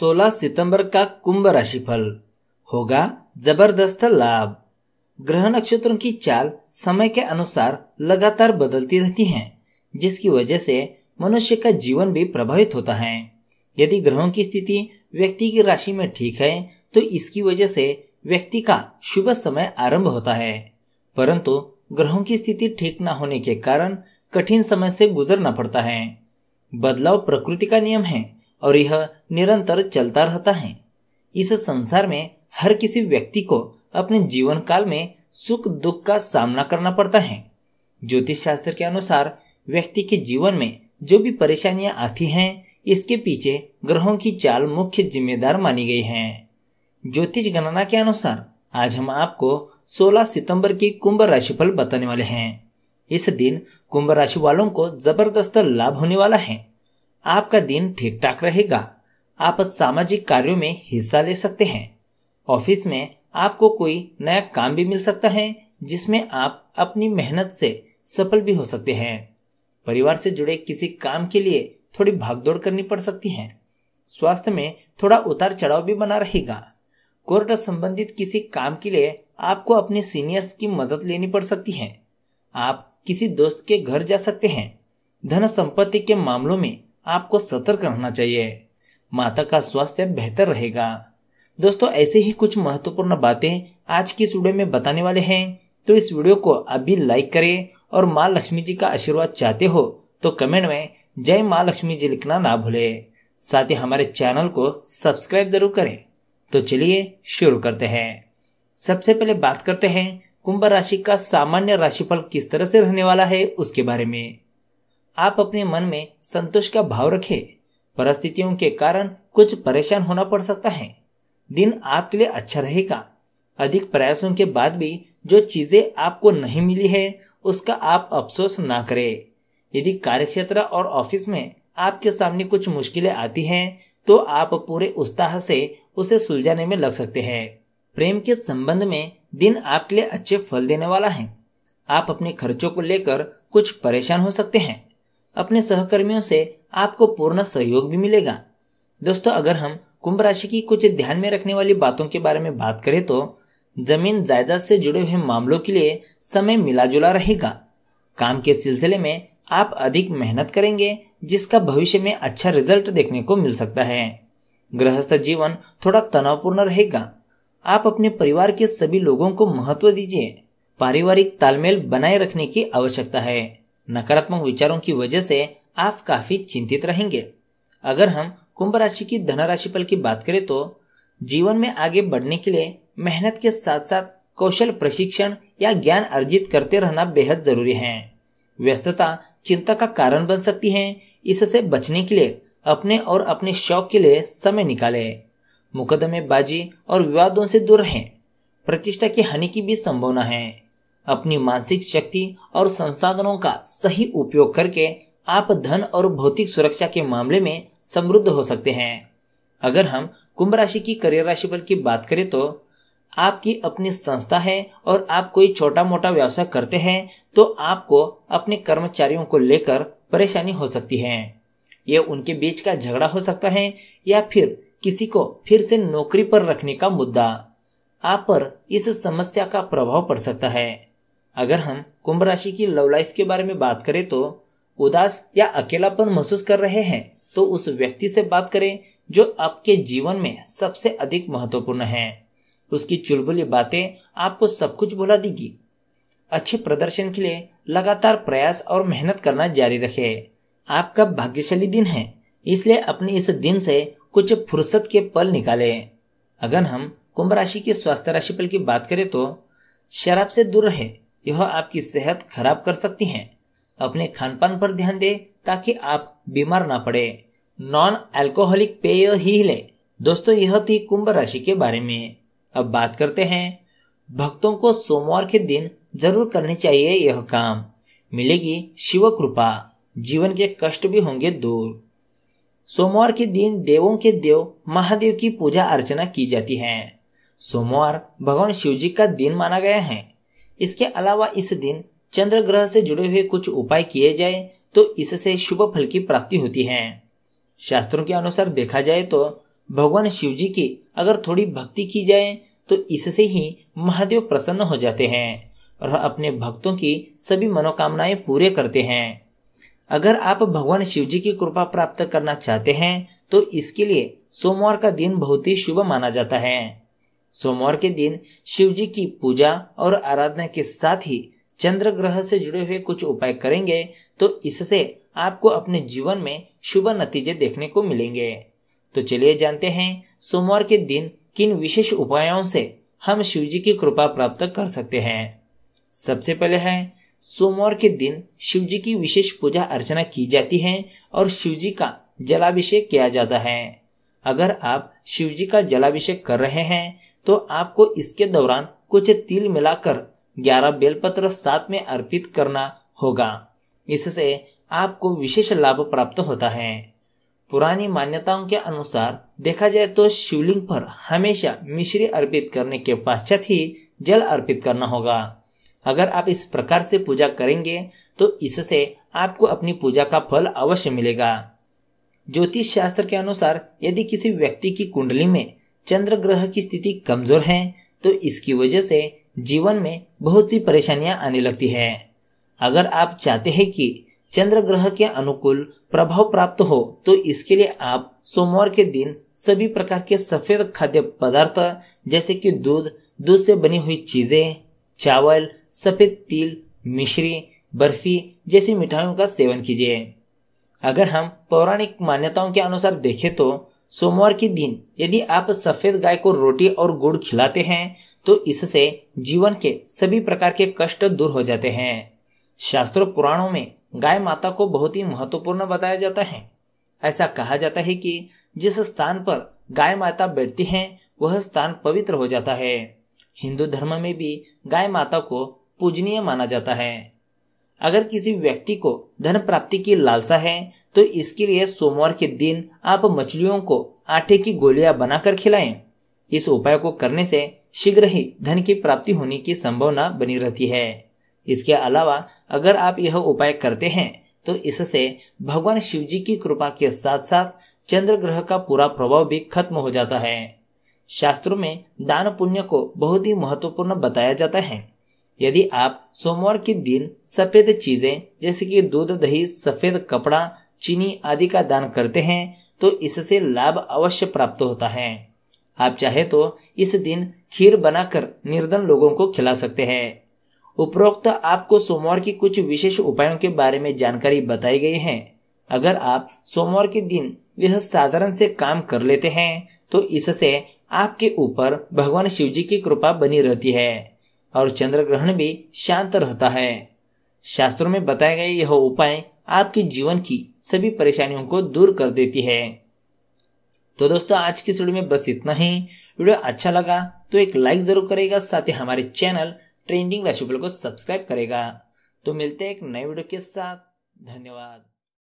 16 सितंबर का कुंभ राशि फल होगा जबरदस्त लाभ ग्रह नक्षत्रों की चाल समय के अनुसार लगातार बदलती रहती है जिसकी वजह से मनुष्य का जीवन भी प्रभावित होता है यदि ग्रहों की स्थिति व्यक्ति की राशि में ठीक है तो इसकी वजह से व्यक्ति का शुभ समय आरंभ होता है परंतु ग्रहों की स्थिति ठीक न होने के कारण कठिन समय से गुजरना पड़ता है बदलाव प्रकृति का नियम है और यह निरंतर चलता रहता है इस संसार में हर किसी व्यक्ति को अपने जीवन काल में सुख दुख का सामना करना पड़ता है ज्योतिष शास्त्र के अनुसार व्यक्ति के जीवन में जो भी परेशानियां आती हैं इसके पीछे ग्रहों की चाल मुख्य जिम्मेदार मानी गई है ज्योतिष गणना के अनुसार आज हम आपको 16 सितंबर की कुंभ राशि फल बताने वाले हैं इस दिन कुंभ राशि वालों को जबरदस्त लाभ होने वाला है आपका दिन ठीक ठाक रहेगा आप सामाजिक कार्यों में हिस्सा ले सकते हैं ऑफिस में आपको कोई नया काम भी मिल सकता है जिसमें आप अपनी मेहनत से सफल भी हो सकते हैं परिवार से जुड़े किसी काम के लिए थोड़ी भागदौड़ करनी पड़ सकती है स्वास्थ्य में थोड़ा उतार चढ़ाव भी बना रहेगा कोर्ट संबंधित किसी काम के लिए आपको अपने सीनियर्स की मदद लेनी पड़ सकती है आप किसी दोस्त के घर जा सकते हैं धन संपत्ति के मामलों में आपको सतर्क रहना चाहिए माता का स्वास्थ्य बेहतर रहेगा दोस्तों ऐसे ही कुछ महत्वपूर्ण बातें आज की इस वीडियो में बताने वाले हैं तो इस वीडियो को अभी लाइक करें और माँ लक्ष्मी जी का आशीर्वाद चाहते हो तो कमेंट में जय माँ लक्ष्मी जी लिखना ना भूले साथ ही हमारे चैनल को सब्सक्राइब जरूर करें तो चलिए शुरू करते हैं सबसे पहले बात करते हैं कुंभ राशि का सामान्य राशिफल किस तरह से रहने वाला है उसके बारे में आप अपने मन में संतोष का भाव रखें परिस्थितियों के कारण कुछ परेशान होना पड़ सकता है दिन आपके लिए अच्छा रहेगा अधिक प्रयासों के बाद भी जो चीजें आपको नहीं मिली है उसका आप अफसोस ना करें यदि कार्यक्षेत्र और ऑफिस में आपके सामने कुछ मुश्किलें आती हैं तो आप पूरे उत्साह से उसे सुलझाने में लग सकते हैं प्रेम के संबंध में दिन आपके लिए अच्छे फल देने वाला है आप अपने खर्चों को लेकर कुछ परेशान हो सकते हैं अपने सहकर्मियों से आपको पूर्ण सहयोग भी मिलेगा दोस्तों अगर हम कुंभ राशि की कुछ ध्यान में रखने वाली बातों के बारे में बात करें तो जमीन जायदाद से जुड़े हुए मामलों के लिए समय मिला जुला रहेगा काम के सिलसिले में आप अधिक मेहनत करेंगे जिसका भविष्य में अच्छा रिजल्ट देखने को मिल सकता है गृहस्थ जीवन थोड़ा तनावपूर्ण रहेगा आप अपने परिवार के सभी लोगों को महत्व दीजिए पारिवारिक तालमेल बनाए रखने की आवश्यकता है नकारात्मक विचारों की वजह से आप काफी चिंतित रहेंगे अगर हम कुंभ राशि की धनराशि फल की बात करें तो जीवन में आगे बढ़ने के लिए मेहनत के साथ साथ कौशल प्रशिक्षण या ज्ञान अर्जित करते रहना बेहद जरूरी है व्यस्तता चिंता का कारण बन सकती है इससे बचने के लिए अपने और अपने शौक के लिए समय निकाले मुकदमेबाजी और विवादों से दूर रहें प्रतिष्ठा की हानि की भी संभावना है अपनी मानसिक शक्ति और संसाधनों का सही उपयोग करके आप धन और भौतिक सुरक्षा के मामले में समृद्ध हो सकते हैं अगर हम कुंभ राशि की करियर पर की बात करें तो आपकी अपनी संस्था है और आप कोई छोटा मोटा व्यवसाय करते हैं तो आपको अपने कर्मचारियों को लेकर परेशानी हो सकती है यह उनके बीच का झगड़ा हो सकता है या फिर किसी को फिर से नौकरी पर रखने का मुद्दा आप पर इस समस्या का प्रभाव पड़ सकता है अगर हम कुंभ राशि की लव लाइफ के बारे में बात करें तो उदास या अकेलापन महसूस कर रहे हैं तो उस व्यक्ति से बात करें जो आपके जीवन में सबसे अधिक महत्वपूर्ण है उसकी चुलबुली बातें आपको सब कुछ बुला देगी अच्छे प्रदर्शन के लिए लगातार प्रयास और मेहनत करना जारी रखें आपका भाग्यशाली दिन है इसलिए अपने इस दिन से कुछ फुर्सत के पल निकालें अगर हम कुंभ राशि के स्वास्थ्य राशि पल की बात करें तो शराब से दूर रहें यह आपकी सेहत खराब कर सकती हैं अपने खान पान पर ध्यान दें ताकि आप बीमार ना पड़े नॉन अल्कोहलिक पेय ही ले दोस्तों यह थी कुंभ राशि के बारे में अब बात करते हैं भक्तों को सोमवार के दिन जरूर करने चाहिए यह काम मिलेगी शिव कृपा जीवन के कष्ट भी होंगे दूर सोमवार के दिन देवों के देव महादेव की पूजा अर्चना की जाती है सोमवार भगवान शिव जी का दिन माना गया है इसके अलावा इस दिन चंद्र ग्रह से जुड़े हुए कुछ उपाय किए जाए तो इससे शुभ फल की प्राप्ति होती है शास्त्रों के अनुसार देखा जाए तो भगवान शिव जी की अगर थोड़ी भक्ति की जाए तो इससे ही महादेव प्रसन्न हो जाते हैं और अपने भक्तों की सभी मनोकामनाएं पूरे करते हैं अगर आप भगवान शिव जी की कृपा प्राप्त करना चाहते हैं तो इसके लिए सोमवार का दिन बहुत ही शुभ माना जाता है सोमवार के दिन शिव जी की पूजा और आराधना के साथ ही चंद्र ग्रह से जुड़े हुए कुछ उपाय करेंगे तो इससे आपको अपने जीवन में शुभ नतीजे देखने को मिलेंगे तो चलिए जानते हैं सोमवार के दिन किन विशेष उपायों से हम शिव जी की कृपा प्राप्त कर सकते हैं सबसे पहले है सोमवार के दिन शिव जी की विशेष पूजा अर्चना की जाती है और शिव जी का जलाभिषेक किया जाता है अगर आप शिव जी का जलाभिषेक कर रहे हैं तो आपको इसके दौरान कुछ तिल मिलाकर 11 बेलपत्र साथ में अर्पित करना होगा इससे आपको विशेष लाभ प्राप्त होता है पुरानी मान्यताओं के अनुसार देखा जाए तो शिवलिंग पर हमेशा मिश्री अर्पित करने के पश्चात ही जल अर्पित करना होगा अगर आप इस प्रकार से पूजा करेंगे तो इससे आपको अपनी पूजा का फल अवश्य मिलेगा ज्योतिष शास्त्र के अनुसार यदि किसी व्यक्ति की कुंडली में चंद्र ग्रह की स्थिति कमजोर है तो इसकी वजह से जीवन में बहुत सी परेशानियां आने लगती है अगर आप चाहते हैं कि चंद्र ग्रह के अनुकूल प्रभाव प्राप्त हो तो इसके लिए आप सोमवार के दिन सभी प्रकार के सफेद खाद्य पदार्थ जैसे कि दूध दूध से बनी हुई चीजें चावल सफेद तिल मिश्री बर्फी जैसी मिठाइयों का सेवन कीजिए अगर हम पौराणिक मान्यताओं के अनुसार देखें तो सोमवार के दिन यदि आप सफेद गाय को रोटी और गुड़ खिलाते हैं तो इससे जीवन के सभी प्रकार के कष्ट दूर हो जाते हैं शास्त्रों पुराणों में गाय माता को बहुत ही महत्वपूर्ण बताया जाता है ऐसा कहा जाता है कि जिस स्थान पर गाय माता बैठती है वह स्थान पवित्र हो जाता है हिंदू धर्म में भी गाय माता को पूजनीय माना जाता है अगर किसी व्यक्ति को धन प्राप्ति की लालसा है तो इसके लिए सोमवार के दिन आप मछलियों को आटे की गोलियां बनाकर खिलाएं। इस उपाय को करने से शीघ्र ही धन की प्राप्ति होने की संभावना बनी रहती है इसके अलावा अगर आप यह उपाय करते हैं तो इससे भगवान शिव जी की कृपा के साथ साथ चंद्र ग्रह का पूरा प्रभाव भी खत्म हो जाता है शास्त्रों में दान पुण्य को बहुत ही महत्वपूर्ण बताया जाता है यदि आप सोमवार के दिन सफेद चीजें जैसे कि दूध दही सफेद कपड़ा चीनी आदि का दान करते हैं तो इससे लाभ अवश्य प्राप्त होता है आप चाहे तो इस दिन खीर बनाकर निर्धन लोगों को खिला सकते हैं उपरोक्त आपको सोमवार की कुछ विशेष उपायों के बारे में जानकारी बताई गई है अगर आप सोमवार के दिन यह साधारण से काम कर लेते हैं तो इससे आपके ऊपर भगवान शिव जी की कृपा बनी रहती है और चंद्र ग्रहण भी शांत रहता है शास्त्रों में बताए गए यह उपाय आपके जीवन की सभी परेशानियों को दूर कर देती है तो दोस्तों आज की वीडियो में बस इतना ही वीडियो अच्छा लगा तो एक लाइक जरूर करेगा साथ ही हमारे चैनल ट्रेंडिंग राशिफल को सब्सक्राइब करेगा तो मिलते हैं एक नए वीडियो के साथ धन्यवाद